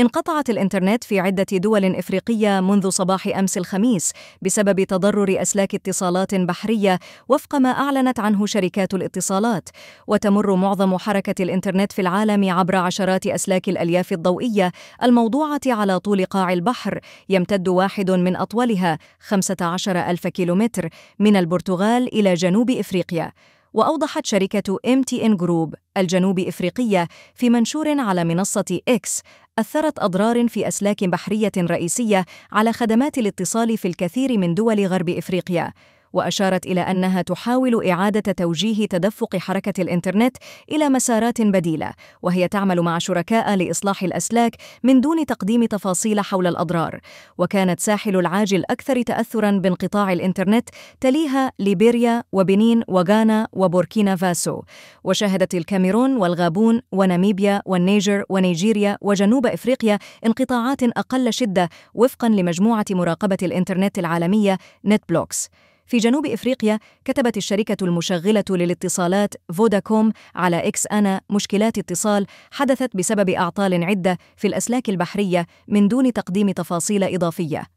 انقطعت الإنترنت في عدة دول إفريقية منذ صباح أمس الخميس بسبب تضرر أسلاك اتصالات بحرية وفق ما أعلنت عنه شركات الاتصالات، وتمر معظم حركة الإنترنت في العالم عبر عشرات أسلاك الألياف الضوئية الموضوعة على طول قاع البحر، يمتد واحد من أطولها 15 ألف كيلومتر من البرتغال إلى جنوب إفريقيا. وأوضحت شركة MTN Group الجنوب إفريقية في منشور على منصة إكس أثرت أضرار في أسلاك بحرية رئيسية على خدمات الاتصال في الكثير من دول غرب إفريقيا وأشارت إلى أنها تحاول إعادة توجيه تدفق حركة الإنترنت إلى مسارات بديلة وهي تعمل مع شركاء لإصلاح الأسلاك من دون تقديم تفاصيل حول الأضرار وكانت ساحل العاج الأكثر تأثرا بانقطاع الإنترنت تليها ليبيريا وبنين وغانا وبوركينا فاسو وشهدت الكاميرون والغابون وناميبيا والنيجر ونيجيريا وجنوب إفريقيا انقطاعات أقل شدة وفقا لمجموعة مراقبة الإنترنت العالمية نت بلوكس في جنوب إفريقيا كتبت الشركة المشغلة للاتصالات فوداكوم على إكس أنا مشكلات اتصال حدثت بسبب أعطال عدة في الأسلاك البحرية من دون تقديم تفاصيل إضافية